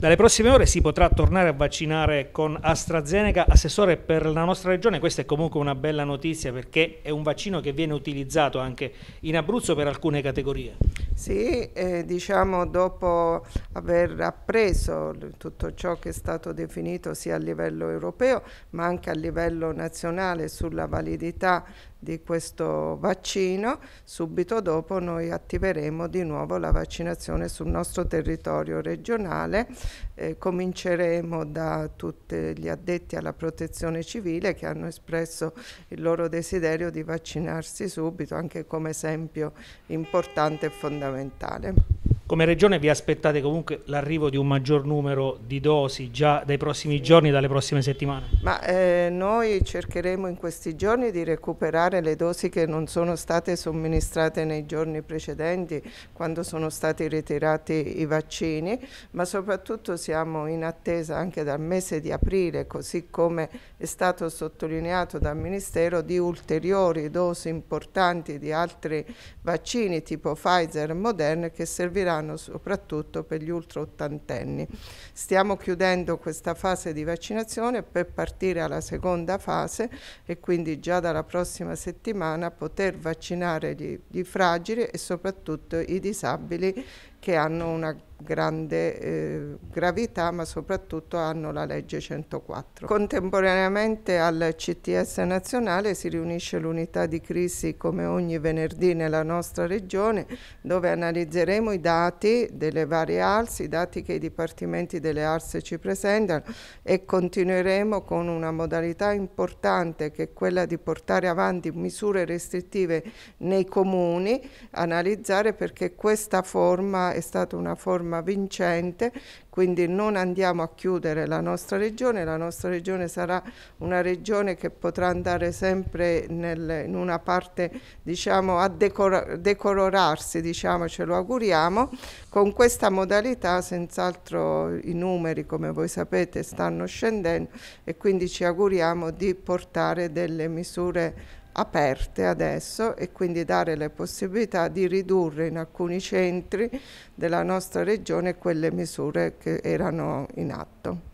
Dalle prossime ore si potrà tornare a vaccinare con AstraZeneca. Assessore, per la nostra regione questa è comunque una bella notizia perché è un vaccino che viene utilizzato anche in Abruzzo per alcune categorie. Sì, eh, diciamo dopo aver appreso tutto ciò che è stato definito sia a livello europeo ma anche a livello nazionale sulla validità di questo vaccino, subito dopo noi attiveremo di nuovo la vaccinazione sul nostro territorio regionale, eh, cominceremo da tutti gli addetti alla protezione civile che hanno espresso il loro desiderio di vaccinarsi subito, anche come esempio importante e fondamentale. Come regione vi aspettate comunque l'arrivo di un maggior numero di dosi già dai prossimi giorni, dalle prossime settimane? Ma eh, noi cercheremo in questi giorni di recuperare le dosi che non sono state somministrate nei giorni precedenti quando sono stati ritirati i vaccini, ma soprattutto siamo in attesa anche dal mese di aprile, così come è stato sottolineato dal Ministero, di ulteriori dosi importanti di altri vaccini tipo Pfizer e Moderna che serviranno italiano, soprattutto per gli ultra ottantenni. Stiamo chiudendo questa fase di vaccinazione per partire alla seconda fase e quindi già dalla prossima settimana poter vaccinare gli, gli fragili e soprattutto i disabili che hanno una grande eh, gravità ma soprattutto hanno la legge 104. Contemporaneamente al CTS nazionale si riunisce l'unità di crisi come ogni venerdì nella nostra regione dove analizzeremo i dati delle varie ALS, i dati che i dipartimenti delle ALS ci presentano e continueremo con una modalità importante che è quella di portare avanti misure restrittive nei comuni, analizzare perché questa forma è stata una forma vincente, quindi non andiamo a chiudere la nostra regione, la nostra regione sarà una regione che potrà andare sempre nel, in una parte diciamo, a decor decolorarsi, diciamo, ce lo auguriamo, con questa modalità senz'altro i numeri come voi sapete stanno scendendo e quindi ci auguriamo di portare delle misure aperte adesso e quindi dare le possibilità di ridurre in alcuni centri della nostra regione quelle misure che erano in atto.